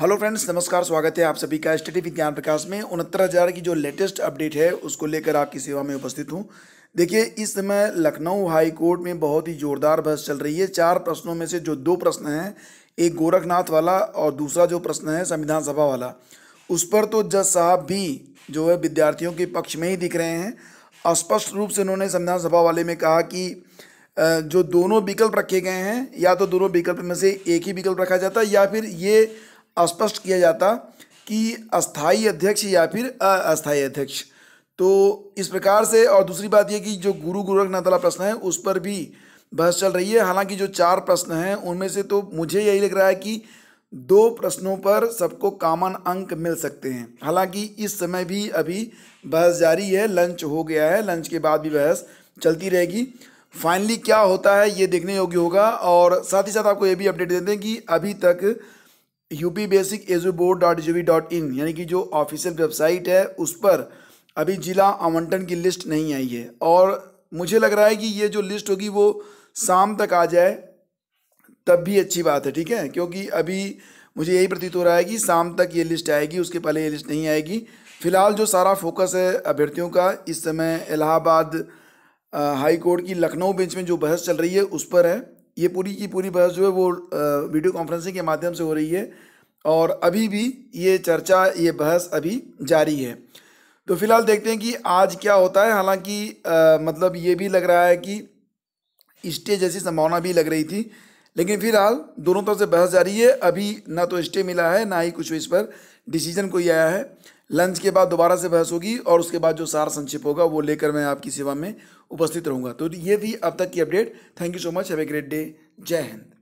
hello friends नमस्कार स्वागत है आप सभी का स्टडी विज्ञान प्रकाश में उनहत्तर हज़ार की जो लेटेस्ट अपडेट है उसको लेकर आपकी सेवा में उपस्थित हूँ देखिए इस समय लखनऊ हाई कोर्ट में बहुत ही ज़ोरदार बहस चल रही है चार प्रश्नों में से जो दो प्रश्न हैं एक गोरखनाथ वाला और दूसरा जो प्रश्न है संविधान सभा वाला उस पर तो जज साहब भी जो है विद्यार्थियों के पक्ष में ही दिख रहे हैं स्पष्ट रूप से उन्होंने संविधान सभा वाले में कहा कि जो दोनों विकल्प रखे गए हैं या तो दोनों विकल्प में से एक ही विकल्प रखा जाता है या फिर ये स्पष्ट किया जाता कि अस्थाई अध्यक्ष या फिर अस्थाई अध्यक्ष तो इस प्रकार से और दूसरी बात यह कि जो गुरु गोरखनाथ वाला प्रश्न है उस पर भी बहस चल रही है हालांकि जो चार प्रश्न हैं उनमें से तो मुझे यही लग रहा है कि दो प्रश्नों पर सबको कामन अंक मिल सकते हैं हालांकि इस समय भी अभी बहस जारी है लंच हो गया है लंच के बाद भी बहस चलती रहेगी फाइनली क्या होता है ये देखने योग्य होगा और साथ ही साथ आपको ये भी अपडेट दे दें कि अभी तक UP basic edu board dot G V dot in यानी कि जो ऑफिशियल वेबसाइट है उस पर अभी ज़िला आवंटन की लिस्ट नहीं आई है और मुझे लग रहा है कि ये जो लिस्ट होगी वो शाम तक आ जाए तब भी अच्छी बात है ठीक है क्योंकि अभी मुझे यही प्रतीत हो रहा है कि शाम तक ये लिस्ट आएगी उसके पहले ये लिस्ट नहीं आएगी फिलहाल जो सारा फोकस है अभ्यर्थियों का इस समय इलाहाबाद हाई कोर्ट की लखनऊ बेंच में जो बहस चल रही है उस पर है ये पूरी की पूरी बहस जो है वो वीडियो कॉन्फ्रेंसिंग के माध्यम से हो रही है और अभी भी ये चर्चा ये बहस अभी जारी है तो फिलहाल देखते हैं कि आज क्या होता है हालांकि मतलब ये भी लग रहा है कि स्टे जैसी संभावना भी लग रही थी लेकिन फिलहाल दोनों तरफ से बहस जारी है अभी ना तो स्टे मिला है ना ही कुछ इस पर डिसीजन कोई आया है लंच के बाद दोबारा से बहस होगी और उसके बाद जो सार संक्षिप होगा वो लेकर मैं आपकी सेवा में उपस्थित रहूँगा तो ये थी अब तक की update thank you so much have a great day जय हिंद